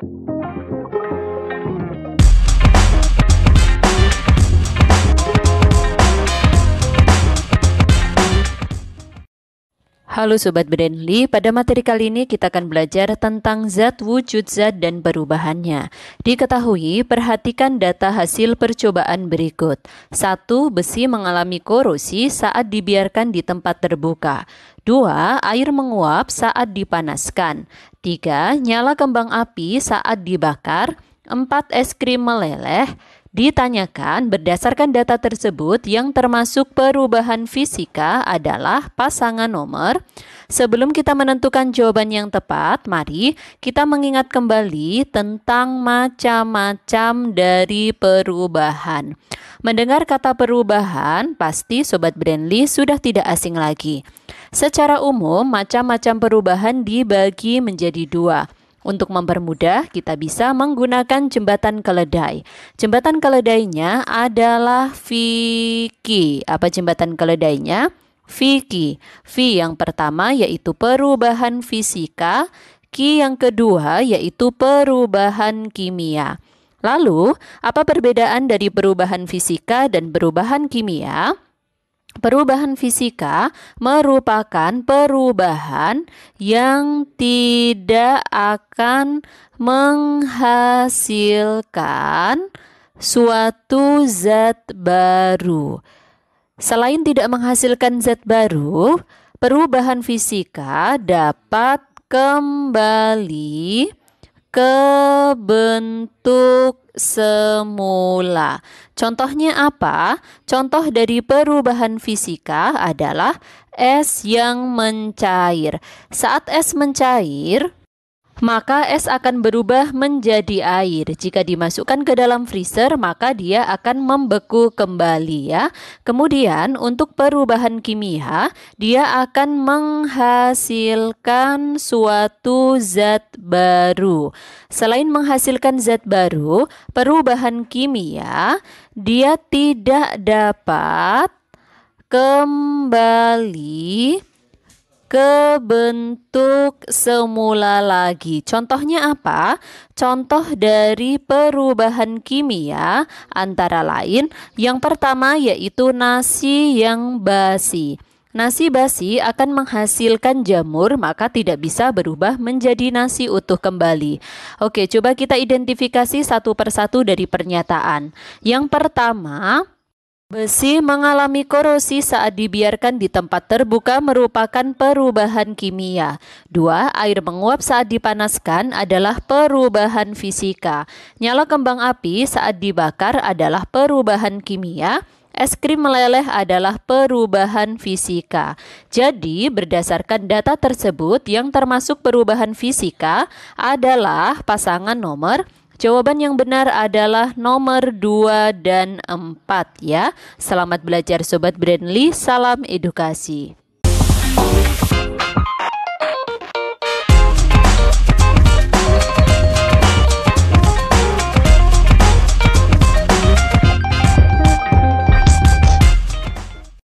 Thank you. Halo Sobat Brandly, pada materi kali ini kita akan belajar tentang zat wujud zat dan perubahannya. Diketahui, perhatikan data hasil percobaan berikut. 1. Besi mengalami korosi saat dibiarkan di tempat terbuka. 2. Air menguap saat dipanaskan. 3. Nyala kembang api saat dibakar. 4. Es krim meleleh. Ditanyakan berdasarkan data tersebut yang termasuk perubahan fisika adalah pasangan nomor. Sebelum kita menentukan jawaban yang tepat, mari kita mengingat kembali tentang macam-macam dari perubahan. Mendengar kata perubahan, pasti Sobat Brandly sudah tidak asing lagi. Secara umum, macam-macam perubahan dibagi menjadi dua – untuk mempermudah, kita bisa menggunakan jembatan keledai. Jembatan keledainya adalah Viki. Apa jembatan keledainya? Viki. V yang pertama yaitu perubahan fisika, Ki yang kedua yaitu perubahan kimia. Lalu, apa perbedaan dari perubahan fisika dan perubahan kimia? Perubahan fisika merupakan perubahan yang tidak akan menghasilkan suatu zat baru. Selain tidak menghasilkan zat baru, perubahan fisika dapat kembali ke bentuk semula. Contohnya apa? Contoh dari perubahan fisika adalah es yang mencair. Saat es mencair, maka es akan berubah menjadi air. Jika dimasukkan ke dalam freezer, maka dia akan membeku kembali ya. Kemudian untuk perubahan kimia, dia akan menghasilkan suatu zat baru. Selain menghasilkan zat baru, perubahan kimia dia tidak dapat kembali ke bentuk semula lagi. Contohnya apa? Contoh dari perubahan kimia antara lain yang pertama yaitu nasi yang basi. Nasi basi akan menghasilkan jamur, maka tidak bisa berubah menjadi nasi utuh kembali. Oke, coba kita identifikasi satu persatu dari pernyataan. Yang pertama, Besi mengalami korosi saat dibiarkan di tempat terbuka merupakan perubahan kimia. Dua, air menguap saat dipanaskan adalah perubahan fisika. Nyala kembang api saat dibakar adalah perubahan kimia. Es krim meleleh adalah perubahan fisika. Jadi, berdasarkan data tersebut yang termasuk perubahan fisika adalah pasangan nomor Jawaban yang benar adalah nomor 2 dan 4 ya. Selamat belajar Sobat Brandly, salam edukasi.